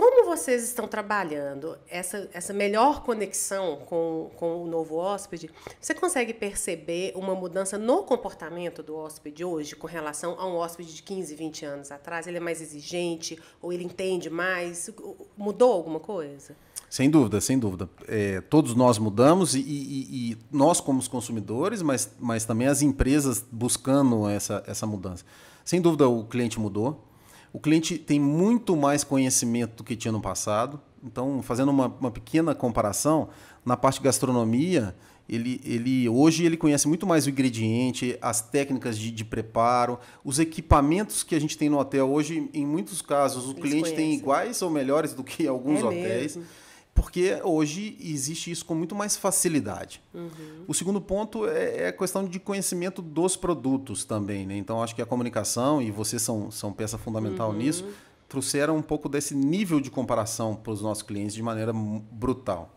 Como vocês estão trabalhando essa, essa melhor conexão com, com o novo hóspede, você consegue perceber uma mudança no comportamento do hóspede hoje com relação a um hóspede de 15, 20 anos atrás? Ele é mais exigente ou ele entende mais? Mudou alguma coisa? Sem dúvida, sem dúvida. É, todos nós mudamos e, e, e, nós como os consumidores, mas, mas também as empresas buscando essa, essa mudança. Sem dúvida o cliente mudou. O cliente tem muito mais conhecimento do que tinha no passado. Então, fazendo uma, uma pequena comparação, na parte de gastronomia, ele, ele hoje ele conhece muito mais o ingrediente, as técnicas de, de, preparo, os equipamentos que a gente tem no hotel hoje, em muitos casos o Eles cliente conhecem. tem iguais ou melhores do que alguns é hotéis. Mesmo porque hoje existe isso com muito mais facilidade. Uhum. O segundo ponto é, é a questão de conhecimento dos produtos também. Né? Então, acho que a comunicação, e vocês são, são peça fundamental uhum. nisso, trouxeram um pouco desse nível de comparação para os nossos clientes de maneira brutal.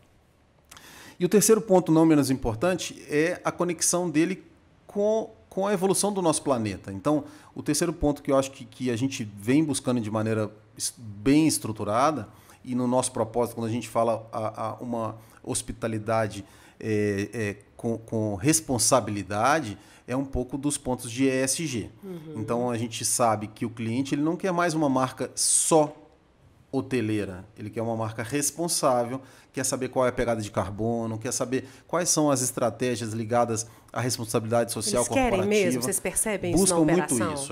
E o terceiro ponto, não menos importante, é a conexão dele com, com a evolução do nosso planeta. Então, o terceiro ponto que eu acho que, que a gente vem buscando de maneira bem estruturada e no nosso propósito, quando a gente fala a, a uma hospitalidade é, é, com, com, responsabilidade, é um pouco dos pontos de ESG. Uhum. Então a gente sabe que o cliente ele não quer mais uma marca só hoteleira, ele quer uma marca responsável, quer saber qual é a pegada de carbono, quer saber quais são as estratégias ligadas à responsabilidade social Eles corporativa. Querem mesmo, vocês percebem Buscam isso na operação? muito isso, é.